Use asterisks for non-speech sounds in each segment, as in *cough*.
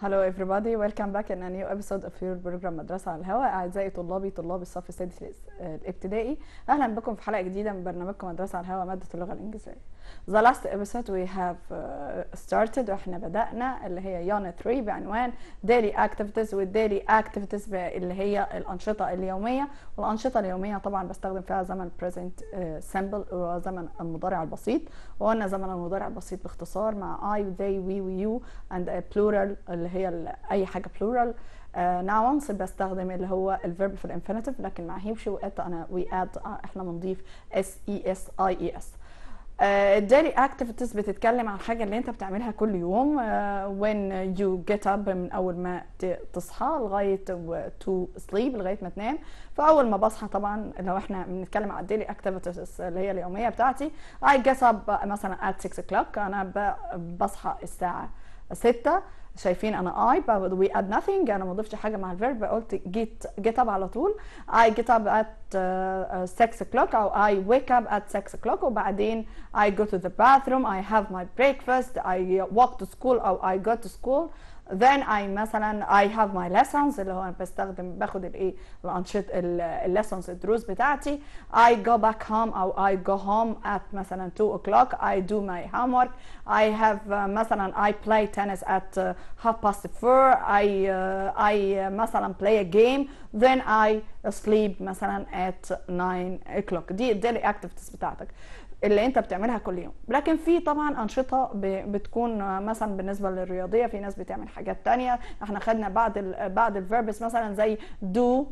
Hello everybody, welcome back in a new episode of your program مدرسة على الهواء أعزائي طلابي طلاب الصف السادس الابتدائي أهلا بكم في حلقة جديدة من برنامجكم مدرسة على الهواء مادة اللغة الإنجليزية The last episode we have uh, started واحنا بدانا اللي هي يانا 3 بعنوان daily activities with daily activities اللي هي الانشطه اليوميه والانشطه اليوميه طبعا بستخدم فيها زمن present uh, simple وزمن المضارع البسيط وقلنا زمن المضارع البسيط باختصار مع I, they you and a plural اللي هي اي حاجه plural uh, now uh, بستخدم اللي هو الفيرب في الانفينيتيف لكن مع هيمشي وقت وات انا وي اد آه، احنا بنضيف اس اي اس اي اس آه، الديلي اكتيفيتيز بتتكلم عن الحاجه اللي انت بتعملها كل يوم وين يو جيت اب من اول ما تصحى لغايه تو سليب لغايه ما تنام فاول ما بصحى طبعا لو احنا بنتكلم على الديلي اكتيفيتيز اللي هي اليوميه بتاعتي اي جيت اب مثلا ات 6 o'clock انا بصحى الساعه 6 شايفين انا اي وي اد nothing انا ما ضفتش حاجه مع الفيرب قلت جيت جيت اب على طول اي جيت اب ات 6 o'clock او اي wake اب ات 6 o'clock وبعدين اي جو تو ذا bathroom اي هاف ماي بريكفاست اي walk تو سكول او اي جو تو سكول then I مثلا I have my lessons اللي هو بستخدم باخد الايه الانشط lessons الدروس بتاعتي I go back home او I go home at مثلا 2 o'clock I do my homework I have uh, مثلا I play tennis at uh, half past 4 I uh, I مثلا play a game then I sleep مثلا at 9 o'clock دي الديلي activities بتاعتك اللي انت بتعملها كل يوم لكن في طبعا انشطه بتكون مثلا بالنسبه للرياضيه في ناس بتعمل حاجات تانية احنا خدنا بعض ال بعض الفيربس مثلا زي do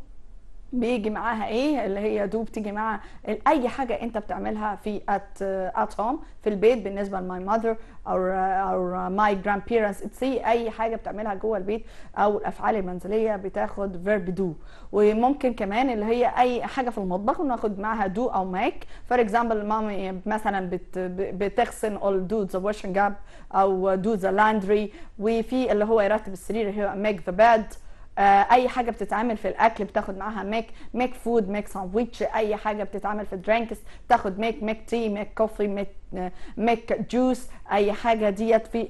بيجي معاها ايه اللي هي دو بتيجي معاها اي حاجه انت بتعملها في ات ات هوم في البيت بالنسبه لماي ماذر او او ماي جراند بيرنتس سي اي حاجه بتعملها جوه البيت او الافعال المنزليه بتاخد فيرب دو وممكن كمان اللي هي اي حاجه في المطبخ وناخد معاها دو او ميك فور اكزامبل مامي مثلا بت بتغسل او دو ذا واشنج اب او دو ذا لاندري وفي اللي هو يرتب السرير هي ميك ذا باد آه، اي حاجه بتتعمل في الاكل بتاخد معاها ميك ميك فود ميك ساندويتش اي حاجه بتتعمل في الدرينكس بتاخد ميك ميك تي ميك كوفي ميك ميك جوس اي حاجه ديت في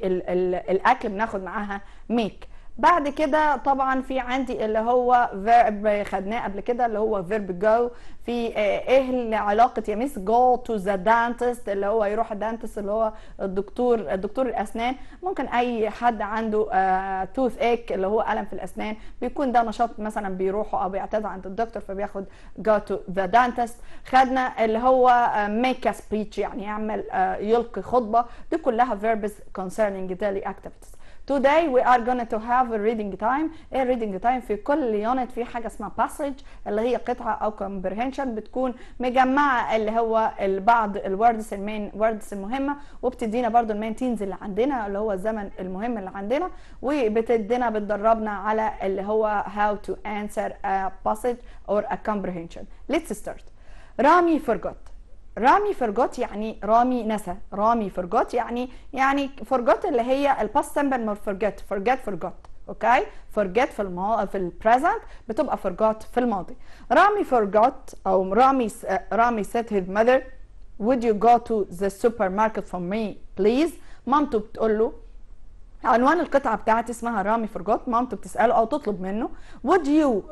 الاكل بناخد معاها ميك بعد كده طبعا في عندي اللي هو فيرب خدناه قبل كده اللي هو فيرب جو في آه، ايه علاقه يا مس جو تو ذا دانتست اللي هو يروح الدانتست اللي هو الدكتور دكتور الاسنان ممكن اي حد عنده توث آه، ايك اللي هو الم في الاسنان بيكون ده نشاط مثلا بيروحوا او بيعتادوا عند الدكتور فبياخد جو تو ذا دانتست خدنا اللي هو ميك آه، سبيتش يعني يعمل يلقي خطبه دي كلها فيربس كونسيرنينج ديلي اكتيفيتيز Today we are going to have a reading time a reading time في كل unit في حاجة اسمها passage اللي هي قطعة او comprehension بتكون مجمعة اللي هو بعض الوردز المين وردز المهمة وبتدينا برضو المين تينز اللي عندنا اللي هو الزمن المهم اللي عندنا وبتدينا بتدربنا على اللي هو how to answer a passage or a comprehension. Let's start. رامي forgot رامي فرجوت يعني رامي نسى رامي فرجوت يعني يعني فرجوت اللي هي الباست سمبل مور فرجات فرجات فرجوت اوكي فرجات في المو... في البريزنت بتبقى فرجوت في الماضي رامي فرجوت او رامي رامي هيز ماذر mother would you go to the supermarket for me please مامته بتقول له عنوان القطعه بتاعتي اسمها رامي فرجوت مامته بتساله او تطلب منه would you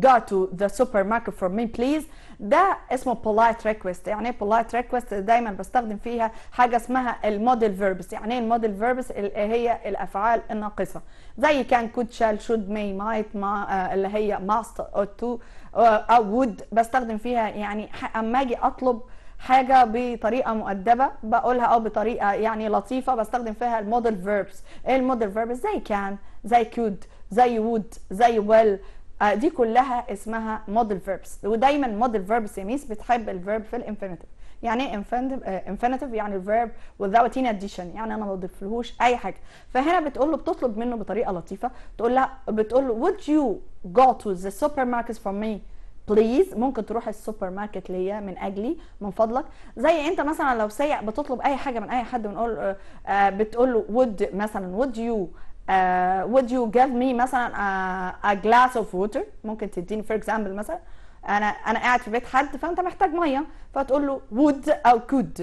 go to the supermarket for me please ده اسمه polite request يعني ايه polite request دايما بستخدم فيها حاجه اسمها الموديل verbs يعني ايه الموديل verbs اللي هي الافعال الناقصه زي كان could shall should may might ما آه، اللي هي must or to آه، او would بستخدم فيها يعني اما اجي اطلب حاجة بطريقة مؤدبة بقولها أو بطريقة يعني لطيفة بستخدم فيها الموديل فيربس إيه الموديل فيربس زي كان زي كود زي وود زي ويل well آه، دي كلها اسمها موديل فيربس ودايما موديل فيربس يا ميس بتحب الفيرب في الانفينيتيف يعني ايه انفينيتيف آه، يعني الفيرب without any addition يعني انا ما بضيفلهوش اي حاجه فهنا بتقول له بتطلب منه بطريقه لطيفه تقول لها بتقول له would you go to the supermarket for me بليز ممكن تروح السوبر ماركت ليا من اجلي من فضلك زي انت مثلا لو سايق بتطلب اي حاجه من اي حد بنقول آه، بتقول له would مثلا would you uh, would you give me مثلا a, a glass of water ممكن تديني for example مثلا انا انا قاعد في بيت حد فانت محتاج ميه فتقول له would او could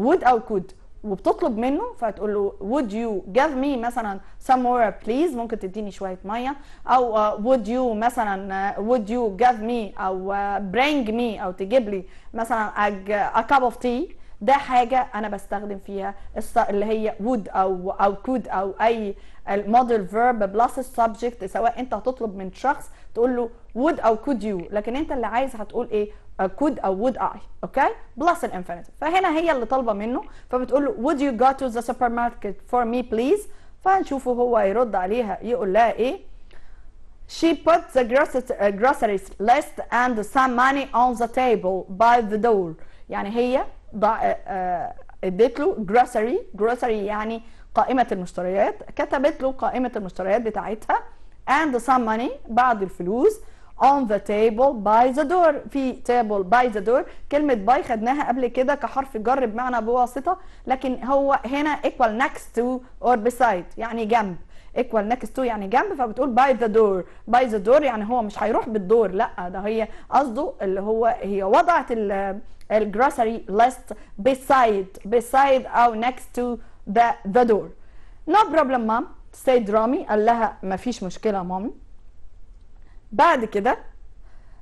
would او could وبتطلب منه فتقول له would you give me مثلا some water please ممكن تديني شويه ميه او uh, would you مثلا uh, would you give me او uh, bring me او تجيب لي مثلا a, a cup of tea ده حاجه انا بستخدم فيها اللي هي would او او could او اي الموديل فيرب بلس السبجكت سواء انت هتطلب من شخص تقول له would او could you لكن انت اللي عايز هتقول ايه could او would I اوكي بلس الانفينيتيف فهنا هي اللي طالبه منه فبتقول له would you go to the supermarket for me please فهنشوفه هو يرد عليها يقول لها ايه She put the groceries list and some money on the table by the door يعني هي ضع آه، آه، اديت له جروسري جروسري يعني قائمه المشتريات كتبت له قائمه المشتريات بتاعتها اند سام ماني بعض الفلوس on the table by the door في table by the door كلمة باي خدناها قبل كده كحرف جر بمعنى بواسطة لكن هو هنا equal next to or beside يعني جنب equal next to يعني جنب فبتقول by the door by the door يعني هو مش هيروح بالدور لا ده هي قصده اللي هو هي وضعت الجروسري ليست بيسايد بيسايد أو نيكست تو ذا ذا دور نو بروبلم مام سيد رامي قال لها مفيش مشكلة مامي بعد كده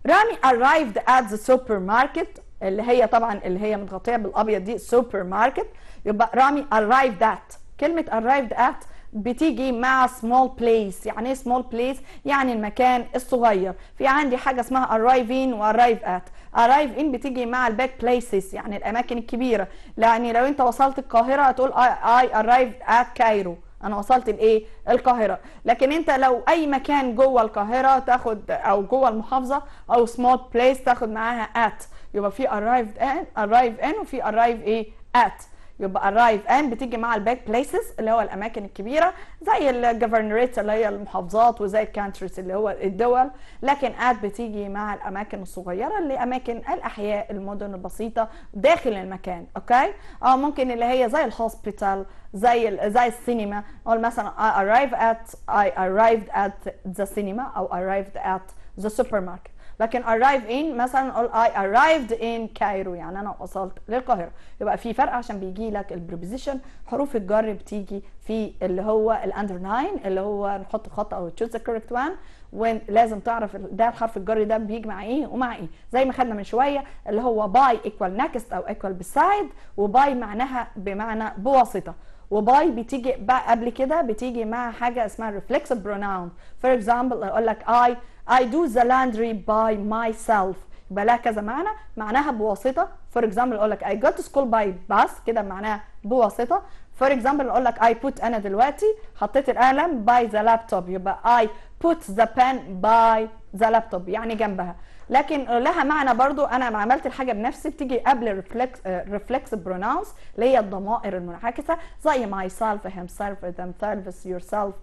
رامي arrived at the supermarket اللي هي طبعا اللي هي متغطية بالأبيض دي سوبر ماركت يبقى رامي arrived at كلمة arrived at بتيجي مع سمول بليس يعني ايه سمول بليس يعني المكان الصغير في عندي حاجه اسمها ارايف ان وارايف ات ارايف ان بتيجي مع الباك بليسز يعني الاماكن الكبيره يعني لو انت وصلت القاهره هتقول اي ارايف ات كايرو انا وصلت لايه القاهره لكن انت لو اي مكان جوه القاهره تاخد او جوه المحافظه او سمول بليس تاخد معاها ات يبقى في ارايف ان ارايف ان وفي ارايف ايه ات يبقى الرايف ان بتيجي مع الباك بليسز اللي هو الاماكن الكبيره زي الجفرنريت اللي هي المحافظات وزي الكانتريز اللي هو الدول لكن اد بتيجي مع الاماكن الصغيره اللي اماكن الاحياء المدن البسيطه داخل المكان اوكي اه ممكن اللي هي زي الهوسبيتال زي زي السينما او مثلا I arrived at I arrived at the cinema او arrived at the supermarket لكن arrive in مثلا اقول I arrived in كايرو يعني انا وصلت للقاهره يبقى في فرق عشان بيجي لك البريبوزيشن حروف الجر بتيجي في اللي هو الاندرلاين اللي هو نحط خط او تشوز correct one وان ولازم تعرف ده الحرف الجر ده بيجي مع ايه ومع ايه زي ما خدنا من شويه اللي هو باي ايكوال نكست او ايكوال بسايد وباي معناها بمعنى بواسطه وباي بتيجي بقى قبل كده بتيجي مع حاجه اسمها reflexive pronoun for example اقول لك I I do the laundry by myself يبقى لها كذا معنى معناها بواسطه for example اقول لك I got to school by bus كده معناها بواسطه for example اقول لك I put انا دلوقتي حطيت القلم by the laptop يبقى I put the pen by the laptop يعني جنبها لكن لها معنى برضو انا عملت الحاجه بنفسي بتيجي قبل ريفلكس ريفلكس برونونس اللي هي الضمائر المنعكسه زي ماي سيلف هيم سيلف ذم سيلفس يور سيلف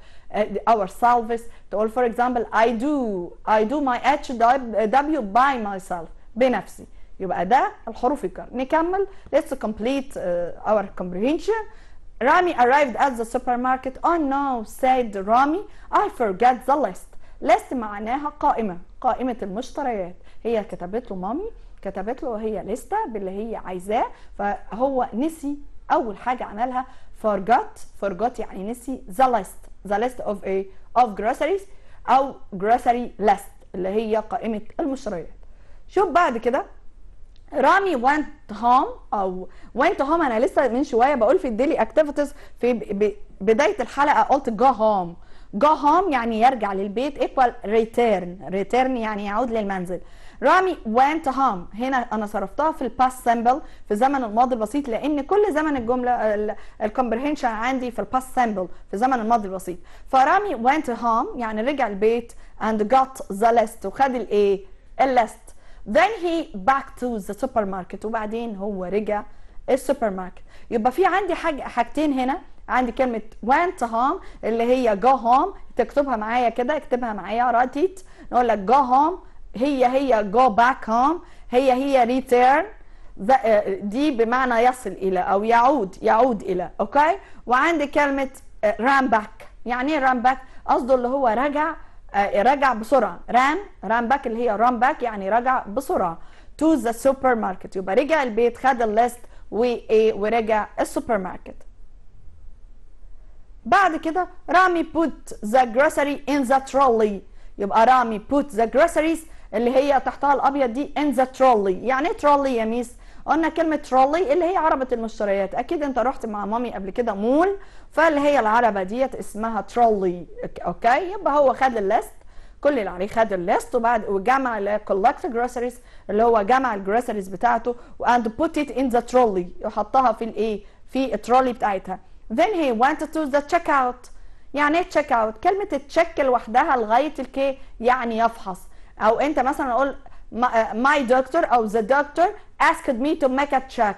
اور سيلفس تقول فور اكزامبل اي دو اي دو ماي اتش دبليو باي ماي سيلف بنفسي يبقى ده الحروف الجر نكمل ليتس كومبليت اور كومبريهنشن رامي Rami arrived at the supermarket oh no said Rami I forget the list ليست معناها قائمه قائمه المشتريات هي كتبت له مامي كتبت له هي لسته باللي هي عايزاه فهو نسي اول حاجه عملها forgot forgot يعني نسي the list the list of a of groceries او grocery list اللي هي قائمه المشتريات شوف بعد كده رامي went home او went home انا لسه من شويه بقول في الديلي اكتيفيتيز في بدايه الحلقه قلت go home جو هوم يعني يرجع للبيت ايكوال ريتيرن ريتيرن يعني يعود للمنزل رامي went home هنا انا صرفتها في الباست سامبل في زمن الماضي البسيط لان كل زمن الجمله الكومبرهنشن عندي في الباست سامبل في زمن الماضي البسيط فرامي went home يعني رجع البيت and got the list وخد الايه الليست then he back to the supermarket وبعدين هو رجع السوبر ماركت يبقى في عندي حاجتين هنا عندي كلمه went home اللي هي go home تكتبها معايا كده اكتبها معايا رديت نقول لك go home هي هي go back home هي هي return آه، دي بمعنى يصل الى او يعود يعود الى اوكي وعندي كلمه ران آه، باك يعني ايه ران باك قصده اللي هو رجع آه، رجع بسرعه ران ران باك اللي هي ران باك يعني رجع بسرعه تو ذا سوبر ماركت يبقى رجع البيت خد الليست وايه ورجع السوبر ماركت بعد كده رامي put the grocery in the trolley يبقى رامي put the groceries اللي هي تحتها الابيض دي in the trolley يعني ايه trolley يا ميس قلنا كلمة ترولي اللي هي عربة المشتريات أكيد أنت رحت مع مامي قبل كده مول فاللي هي العربة ديت اسمها ترولي أوكي يبقى هو خد الليست كل اللي عليه خد الليست وبعد وجمع اللي كولكت جروسريز اللي هو جمع الجروسريز بتاعته and put it in the trolley وحطها في الايه في الترولي بتاعتها Then he went to the checkout يعني ايه تشيك اوت؟ كلمة check لوحدها لغاية الكي يعني يفحص أو أنت مثلا أقول my doctor أو the doctor asked me to make a check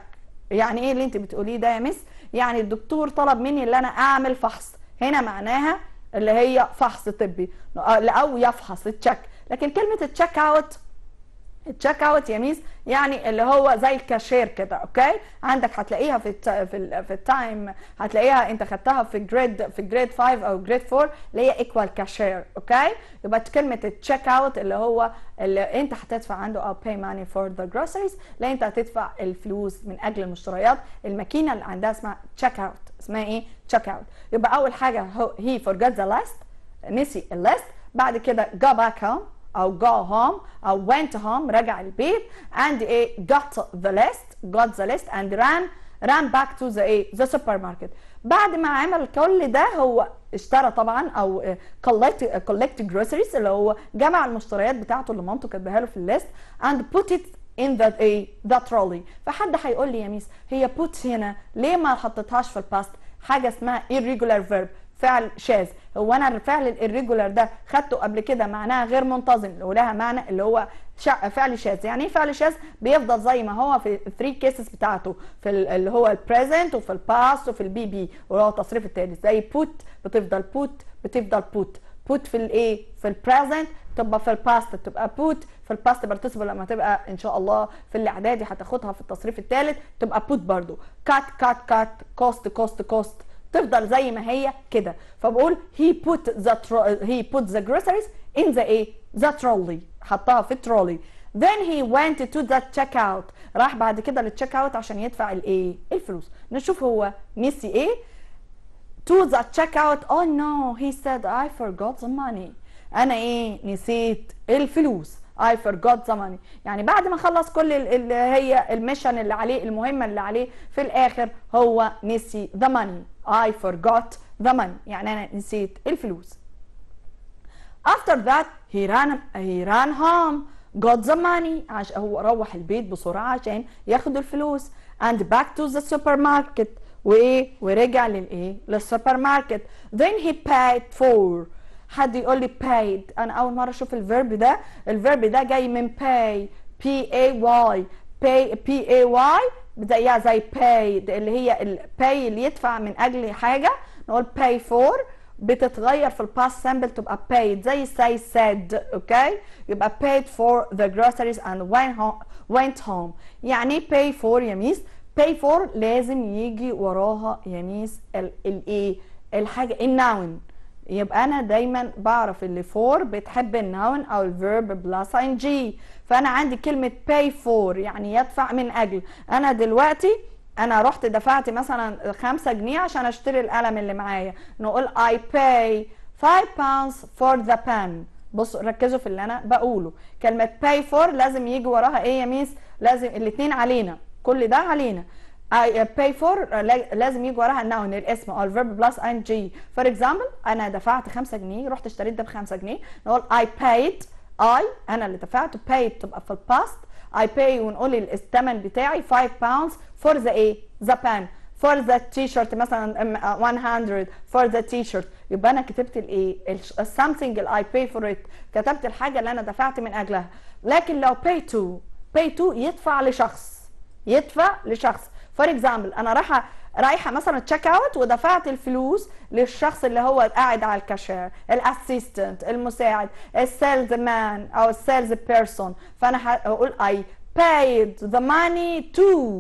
يعني إيه اللي أنت بتقوليه ده يا مس؟ يعني الدكتور طلب مني إن أنا أعمل فحص هنا معناها اللي هي فحص طبي أو يفحص التشيك لكن كلمة التشيك اوت تشيك اوت يا ميس يعني اللي هو زي الكاشير كده اوكي عندك هتلاقيها في التا في ال في التايم هتلاقيها انت خدتها في جريد في جريد 5 او جريد 4 اللي هي ايكوال كاشير اوكي يبقى كلمه التشيك اوت اللي هو اللي انت هتدفع عنده او باي ماني فور ذا جروسريز اللي انت هتدفع الفلوس من اجل المشتريات الماكينه اللي عندها اسمها تشيك اوت اسمها ايه تشيك اوت يبقى اول حاجه هي فورجت ذا ليست نسي الليست بعد كده جو باك هوم او go home او went home رجع البيت and a got the list got the list and ran ran back to the a the supermarket بعد ما عمل كل ده هو اشترى طبعا او collect collect groceries اللي هو جمع المشتريات بتاعته اللي مامته كاتباها له في الليست and put it in that a that trolley فحد هيقول لي يا ميس هي put هنا ليه ما حطيتهاش في الباست حاجه اسمها irregular verb فعل شاذ هو انا الفعل الريجولار ده خدته قبل كده معناها غير منتظم ولها معنى اللي هو فعل شاذ يعني ايه فعل شاذ بيفضل زي ما هو في الثري كيسز بتاعته في اللي هو البريزنت وفي الباست وفي البي بي وهو التصريف الثالث زي بوت بتفضل بوت بتفضل بوت بوت في الايه في البريزنت تبقى في الباست تبقى بوت في الباست بارتيسيبل لما تبقى ان شاء الله في الاعدادي هتاخدها في التصريف الثالث تبقى بوت برضو كات كات كات كوست كوست كوست تفضل زي ما هي كده فبقول he put the he put the groceries in the ايه the trolley حطها في الترولي then he went to the checkout راح بعد كده للتشيك اوت عشان يدفع الايه الفلوس نشوف هو ميسي ايه to the checkout oh no he said I forgot the money انا ايه نسيت الفلوس اي فورجوت ذا ماني يعني بعد ما خلص كل اللي هي الميشن اللي عليه المهمه اللي عليه في الاخر هو نسي ذا ماني اي فورجوت ذا ماني يعني انا نسيت الفلوس after that he ran he ran home got the money هو روح البيت بسرعه عشان ياخد الفلوس and back to the supermarket وايه ورجع للايه للسوبر ماركت then he paid for حد يقول لي paid انا اول مره اشوف الفيرب ده الفيرب ده جاي من pay p a y pay p a y زيها زي paid اللي هي الباي اللي يدفع من اجل حاجه نقول pay for بتتغير في الباست سامبل تبقى paid زي say said اوكي يبقى paid for the groceries and went home, went home. يعني pay for يا ميس pay for لازم يجي وراها يا ميس الايه الحاجه الناون يبقى انا دايما بعرف اللي فور بتحب النون او الفيرب بلس ان جي فانا عندي كلمه باي فور يعني يدفع من اجل انا دلوقتي انا رحت دفعت مثلا 5 جنيه عشان اشتري القلم اللي معايا نقول اي باي 5 pounds فور ذا pen بصوا ركزوا في اللي انا بقوله كلمه باي فور لازم يجي وراها ايه يا ميس لازم الاثنين علينا كل ده علينا I uh, pay for uh, لازم يجي وراها النون الاسم او الفيرب بلس ان جي فور اكزامبل انا دفعت 5 جنيه رحت اشتريت ده ب 5 جنيه نقول I paid I انا اللي دفعت paid تبقى في الباست I pay ونقول الثمن بتاعي 5 pounds for the ايه؟ the pen for the t-shirt مثلا 100 uh, for the t-shirt يبقى انا كتبت الايه something اللي I pay for it كتبت الحاجه اللي انا دفعت من اجلها لكن لو pay to pay to يدفع لشخص يدفع لشخص فور اكزامبل انا رايحه رايحه مثلا تشيك اوت ودفعت الفلوس للشخص اللي هو قاعد على الكاشير الاسيستنت المساعد السيلز مان او السيلز بيرسون فانا هقول اي paid the money to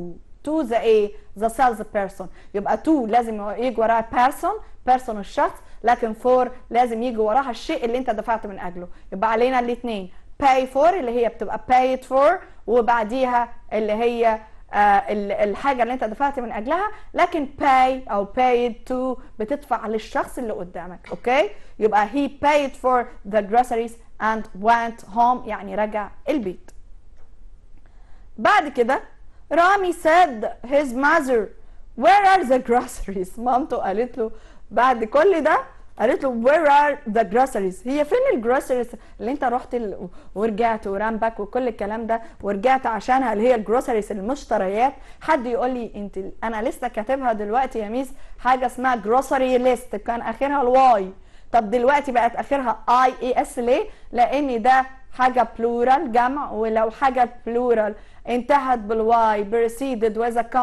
to the ايه the sales person يبقى to لازم يجي وراها person person الشخص لكن for لازم يجي وراها الشيء اللي انت دفعت من اجله يبقى علينا الاثنين pay for اللي هي بتبقى paid for وبعديها اللي هي آه، الحاجه اللي انت دفعت من اجلها لكن باي او paid to بتدفع للشخص اللي قدامك اوكي يبقى he paid for the groceries and went home يعني رجع البيت بعد كده رامي said his mother where are the *laughs* groceries مامته قالت له بعد كل ده قالت له وير ار ذا groceries هي فين الجروسريز اللي انت رحت ال... ورجعت ورامبك وكل الكلام ده ورجعت عشانها اللي هي الجروسريز المشتريات حد يقول لي انت انا لسه كاتبها دلوقتي يا ميس حاجه اسمها جروسري ليست كان اخرها الواي طب دلوقتي بقت اخرها اي اي اس ليه لان ده حاجه بلورال جمع ولو حاجه بلورال انتهت بالواي بريسيدد with a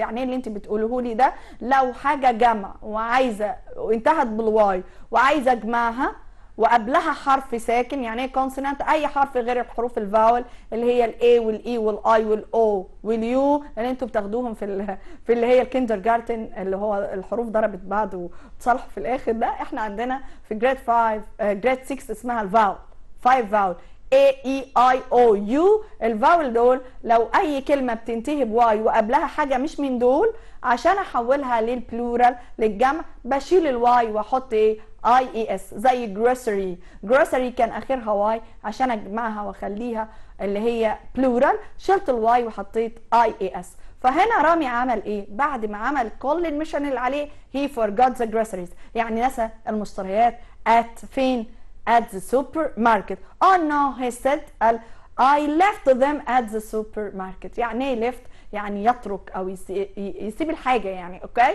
يعني ايه اللي انت بتقوله لي ده لو حاجه جمع وعايزه انتهت بالواي وعايزه اجمعها وقبلها حرف ساكن يعني ايه كونسونانت اي حرف غير الحروف الفاول اللي هي الاي والاي e والاي والاو واليو اللي انتوا بتاخدوهم في *laughs* في اللي هي الكيندر جارتن اللي هو الحروف ضربت بعض وتصالحوا في الاخر ده احنا عندنا في جريد 5 جريد 6 اسمها الفاول 5 فاول A E I O U الفاول دول لو أي كلمة بتنتهي بواي وقبلها حاجة مش من دول عشان أحولها للبلورال للجمع بشيل الواي وأحط إيه اي اي اس زي grocery grocery كان اخرها واي عشان اجمعها واخليها اللي هي بلورال شلت الواي وحطيت اي اي اس فهنا رامي عمل ايه بعد ما عمل كل المشن اللي عليه فور جاد ذا groceries يعني نسى المشتريات ات فين at the supermarket. Oh no, he said, I left them at the supermarket. يعني ايه left؟ يعني يترك أو يسيب الحاجة يعني أوكي؟ okay?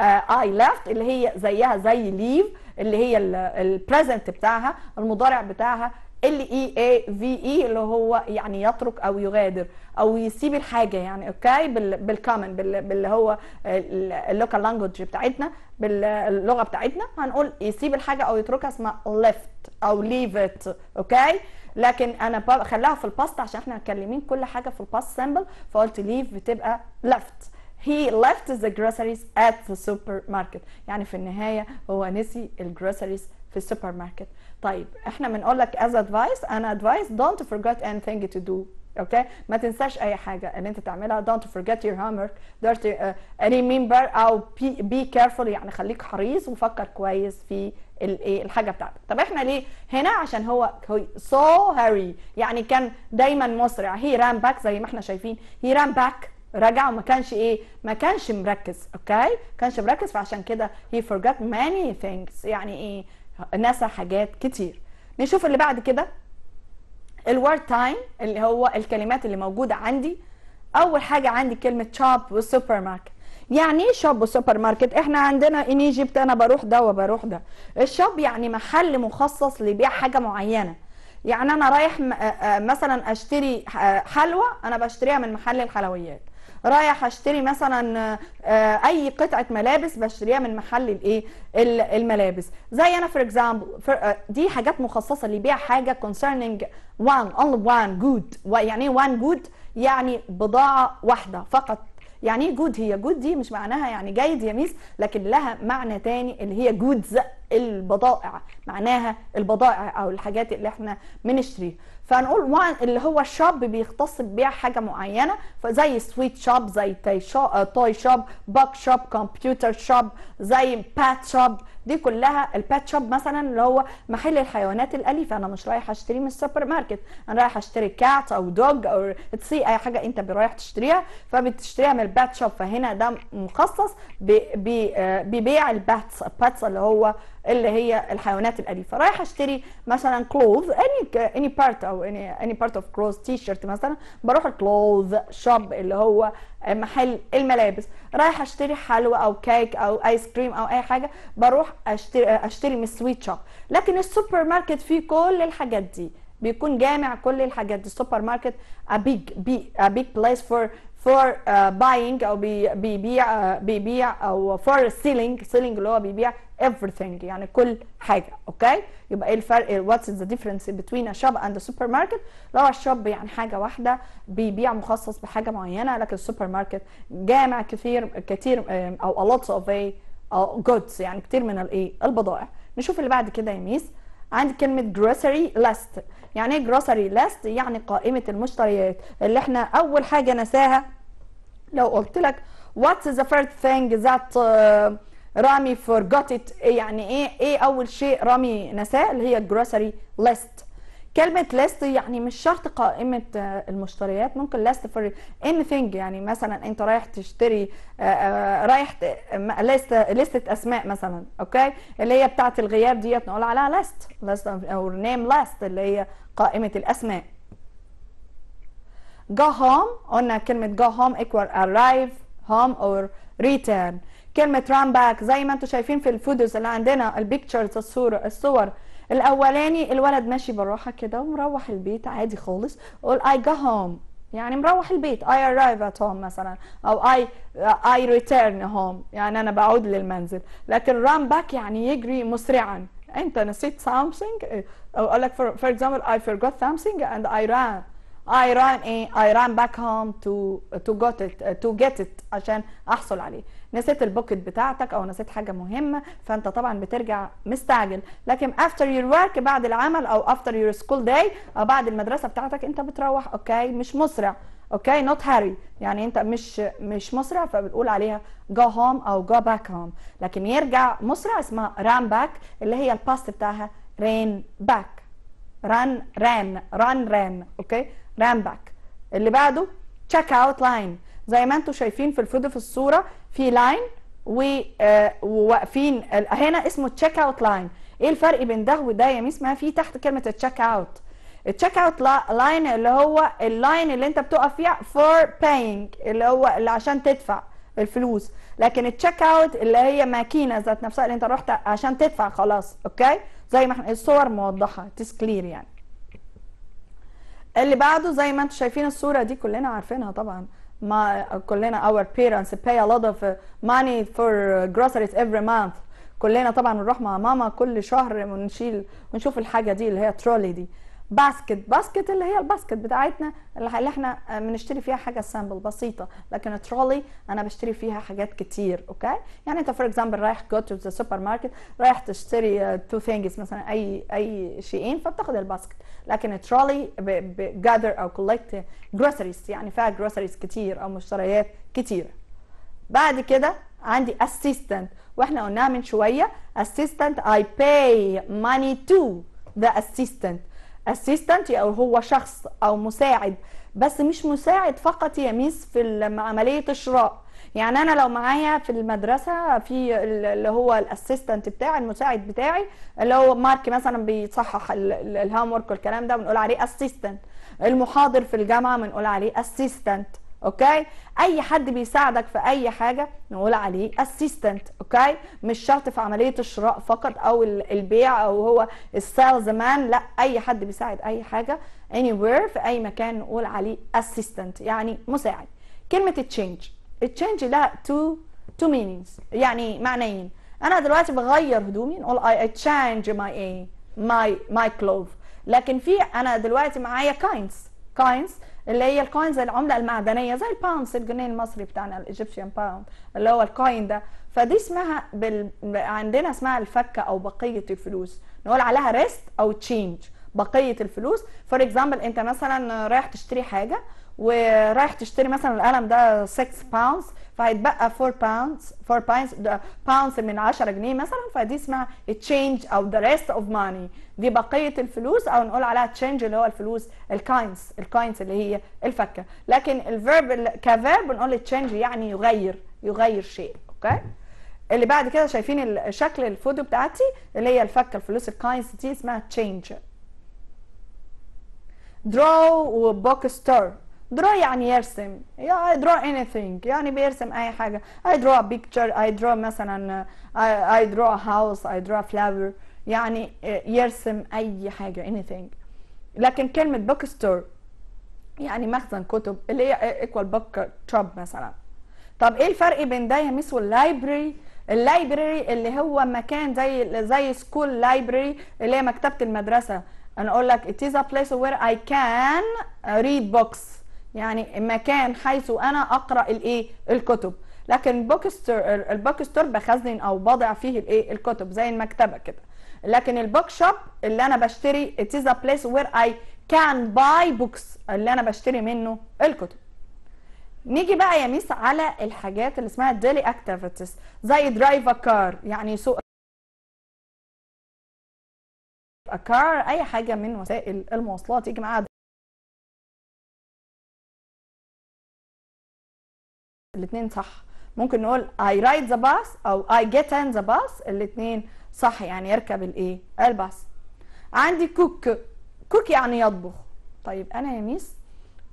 اي آه، uh, اللي هي زيها زي leave اللي هي البريزنت بتاعها المضارع بتاعها ال اي اي في اي اللي هو يعني يترك او يغادر او يسيب الحاجه يعني اوكي بالكومن باللي هو اللوكال لانجوج بتاعتنا باللغه بتاعتنا هنقول يسيب الحاجه او يتركها اسمها ليفت او ليف ات اوكي لكن انا خلاها في الباست عشان احنا متكلمين كل حاجه في الباست سامبل فقلت ليف بتبقى ليفت he left the groceries at the supermarket يعني في النهايه هو نسي الجروسريز في السوبر ماركت طيب احنا بنقول لك از ادفايس انا ادفايس دونت forget anything ثينج تو دو اوكي ما تنساش اي حاجه اللي انت تعملها دونت your يور dirty uh, remember او بي كيرفول يعني خليك حريص وفكر كويس في الايه الحاجه بتاعتك طب احنا ليه هنا عشان هو سو هاري يعني كان دايما مسرع هي ران باك زي ما احنا شايفين هي ران باك رجع وما كانش ايه ما كانش مركز اوكي كانش مركز فعشان كده هي forgot many things يعني ايه نسى حاجات كتير نشوف اللي بعد كده الورد تايم اللي هو الكلمات اللي موجوده عندي اول حاجه عندي كلمه شوب وسوبر ماركت يعني ايه شوب وسوبر ماركت احنا عندنا ان ايجيبت انا بروح ده وبروح ده الشوب يعني محل مخصص لبيع حاجه معينه يعني انا رايح مثلا اشتري حلوى انا بشتريها من محل الحلويات رايح اشتري مثلا آه، اي قطعه ملابس بشتريها من محل الايه الملابس زي انا فور اكزامبل آه، دي حاجات مخصصه اللي بيع حاجه كونسرنينج وان only وان جود يعني ايه وان جود يعني بضاعه واحده فقط يعني ايه جود هي جود دي مش معناها يعني جيد يا ميس لكن لها معنى تاني اللي هي جودز البضائع معناها البضائع او الحاجات اللي احنا بنشتريها فهنقول اللي هو الشاب بيختص ببيع حاجه معينه فزي سويت شوب زي تاي شوب باك شوب كمبيوتر شوب زي بات شوب دي كلها البات شوب مثلا اللي هو محل الحيوانات الاليفه انا مش رايح اشتري من السوبر ماركت انا رايح اشتري كات او دوج او تسي اي حاجه انت رايح تشتريها فبتشتريها من البات شوب فهنا ده مخصص آه، ببيع الباتس الباتس اللي هو اللي هي الحيوانات الاليفه رايح اشتري مثلا كلوز اني اني بارت او اني اني بارت اوف كلوز تي شيرت مثلا بروح الكلوز شوب اللي هو محل الملابس رايح اشتري حلوى او كيك او ايس كريم او اي حاجه بروح اشتري اشتري من السويت شوب لكن السوبر ماركت فيه كل الحاجات دي بيكون جامع كل الحاجات دي السوبر ماركت a بيج a big فور for uh, buying او بيبيع بيبيع او for selling selling اللي هو بيبيع everything يعني كل حاجه اوكي يبقى ايه الفرق واتس ذا ديفرنس a shop اند a ماركت لو الشوب يعني حاجه واحده بيبيع مخصص بحاجه معينه لكن السوبر ماركت جامع كثير كثير او a lot of a goods يعني كتير من الايه البضائع نشوف اللي بعد كده يا ميس عندي كلمة grocery list يعني ايه grocery list يعني قائمة المشتريات اللي احنا أول حاجة نساها لو قلت لك what's the first thing that uh, رامي فورجوت إيه يعني ايه ايه اول شيء رامي نساه اللي هي الجروسري ليست كلمة ليست يعني مش شرط قائمة آه، المشتريات ممكن ليست فور ثينج يعني مثلا انت رايح تشتري آه، آه، رايح ليست ليستة اسماء مثلا اوكي اللي هي بتاعة الغياب ديت نقول عليها ليست ليست او نيم ليست اللي هي قائمة الاسماء go home قلنا كلمة go home equal arrive home or return كلمه ران باك زي ما انتم شايفين في الفودوز اللي عندنا البيكتشرز الصور الصور الاولاني الولد ماشي بالراحه كده ومروح البيت عادي خالص قول اي جو هوم يعني مروح البيت I arrive at home مثلا أو I, I return home يعني أنا بعود للمنزل لكن ران باك يعني يجري مسرعا أنت نسيت something أو أقول لك فور for example I forgot something and I ran I ran I ran back home to to got it to get it عشان أحصل عليه نسيت البوكت بتاعتك او نسيت حاجه مهمه فانت طبعا بترجع مستعجل لكن افتر يور ورك بعد العمل او افتر يور سكول داي او بعد المدرسه بتاعتك انت بتروح اوكي مش مسرع اوكي نوت هاري يعني انت مش مش مسرع فبنقول عليها جو هوم او جو باك هوم لكن يرجع مسرع اسمها ران باك اللي هي الباست بتاعها رين باك ران ران ران ران اوكي ران باك اللي بعده تشيك اوت لاين زي ما انتم شايفين في الفيديو في الصوره في لاين وواقفين آه، هنا اسمه تشيك اوت لاين ايه الفرق بين ده وده يا ميس ما في تحت كلمه التشيك اوت التشيك اوت لاين اللي هو اللاين اللي انت بتقف فيها فور باينج اللي هو اللي عشان تدفع الفلوس لكن التشيك اوت اللي هي ماكينه ذات نفسها اللي انت رحت عشان تدفع خلاص اوكي زي ما احنا الصور موضحه تسكلير يعني اللي بعده زي ما انتم شايفين الصوره دي كلنا عارفينها طبعا ما كلنا our parents pay a lot of money for groceries every month كلنا طبعا نروح مع ماما كل شهر ونشيل ونشوف الحاجه دي اللي هي الترولي دي باسكت باسكت اللي هي الباسكت بتاعتنا اللي احنا آه، بنشتري فيها حاجه سامبل بسيطه لكن ترولي انا بشتري فيها حاجات كتير اوكي يعني انت فور اكزامبل رايح جو تو ذا سوبر ماركت رايح تشتري تو آه، ثينجز مثلا اي اي شيئين فبتاخد الباسكت لكن ترولي جاذر او كولكت جروسريز يعني فيها جروسريز كتير او مشتريات كتير بعد كده عندي assistant واحنا قلناها من شويه assistant اي باي ماني تو ذا assistant اسيستنت او هو شخص او مساعد بس مش مساعد فقط يا ميس في عمليه الشراء يعني انا لو معايا في المدرسه في اللي هو الاسيستنت بتاعي المساعد بتاعي اللي هو مارك مثلا بيصحح الهوم ورك والكلام ده بنقول عليه اسيستنت المحاضر في الجامعه بنقول عليه اسيستنت اوكي اي حد بيساعدك في اي حاجه نقول عليه اسيستنت اوكي مش شرط في عمليه الشراء فقط او البيع او هو السيلز مان لا اي حد بيساعد اي حاجه anywhere في اي مكان نقول عليه اسيستنت يعني مساعد كلمه تشينج التشينج لها تو تو مينينجز يعني معنيين انا دلوقتي بغير هدومي نقول اي تشينج ماي ايه ماي ماي كلوف لكن في انا دلوقتي معايا كاينز كاينز اللي هي الكوينز العمله المعدنيه زي الباوند الجنيه المصري بتاعنا الايجيبشن باوند اللي هو الكوين ده فدي اسمها بال... عندنا اسمها الفكه او بقيه الفلوس نقول عليها ريست او تشينج بقيه الفلوس فور اكزامبل انت مثلا رايح تشتري حاجه ورايح تشتري مثلا القلم ده 6 باوندز فهيتبقى 4 باوندز 4 باوندز باوندز من 10 جنيه مثلا فدي اسمها تشينج او ذا ريست اوف ماني دي بقيه الفلوس او نقول عليها تشينج اللي هو الفلوس الكاينز الكاينز اللي هي الفكه لكن الفيرب كفيرب بنقول تشينج يعني يغير يغير شيء اوكي اللي بعد كده شايفين شكل الفوتو بتاعتي اللي هي الفكه الفلوس الكاينز دي اسمها تشينج درو وبوك store درو يعني يرسم يا اي اني ثينج يعني بيرسم اي حاجه اي درا بيكتشر picture اي درا مثلا اي درا a house اي درا a flower يعني يرسم اي حاجه anything لكن كلمه بوك ستور يعني مخزن كتب اللي هي ايكوال بوك شوب مثلا طب ايه الفرق بين ده يا ميس واللايبرري اللايبرري اللي هو مكان زي زي سكول لايبرري اللي هي مكتبه المدرسه انا اقول لك it is a place where I can read books يعني مكان حيث انا اقرا الايه الكتب لكن بوك ستور البوك ستور بخزن او بضع فيه الايه الكتب زي المكتبه كده لكن البوك شوب اللي انا بشتري it is a place where I can buy books اللي انا بشتري منه الكتب نيجي بقى يا ميس على الحاجات اللي اسمها daily activities زي drive a car يعني سوق a car اي حاجه من وسائل المواصلات يجي معاها الاثنين صح ممكن نقول اي رايد ذا bus او اي جيت ان ذا bus الاثنين صح يعني يركب الايه الباص عندي كوك كوك يعني يطبخ طيب انا يا ميس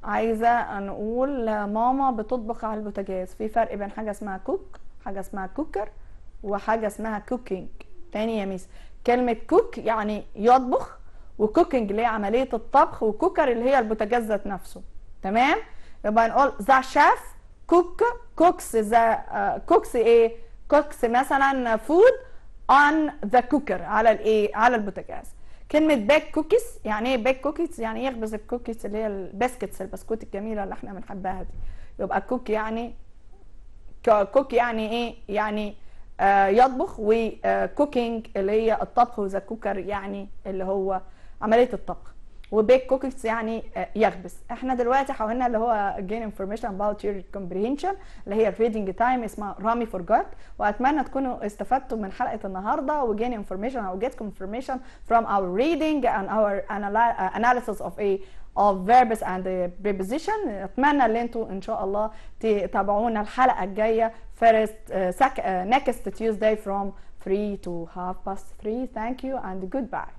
عايزه نقول ماما بتطبخ على البوتاجاز في فرق بين حاجه اسمها كوك حاجه اسمها كوكر وحاجه اسمها كوكينج تاني يا ميس كلمه كوك يعني يطبخ وكوكينج اللي هي عمليه الطبخ وكوكر اللي هي البوتاجاز ذات نفسه تمام يبقى نقول ذا شيف كوك كوكس ذا كوكس ايه كوكس مثلا فود اون ذا كوكر على الايه على البوتاجاز كلمة باك كوكيز يعني ايه باك كوكيز يعني إيه يخبز الكوكيز اللي هي البسكتس البسكوت الجميلة اللي احنا بنحبها دي يبقى كوك يعني كوك يعني ايه يعني آه يطبخ وكوكينج آه، اللي هي الطبخ وذا كوكر يعني اللي هو عملية الطبخ وبيك كوكيز يعني يخبز احنا دلوقتي حاولنا اللي هو gain information about your comprehension اللي هي reading time اسمها رامي فور forgot واتمنى تكونوا استفدتوا من حلقه النهارده و gain information او get confirmation from our reading and our analysis of a of verbs and preposition اتمنى ان انتوا ان شاء الله تتابعونا الحلقه الجايه first uh, sec, uh, next Tuesday from 3 to half past 3 thank you and goodbye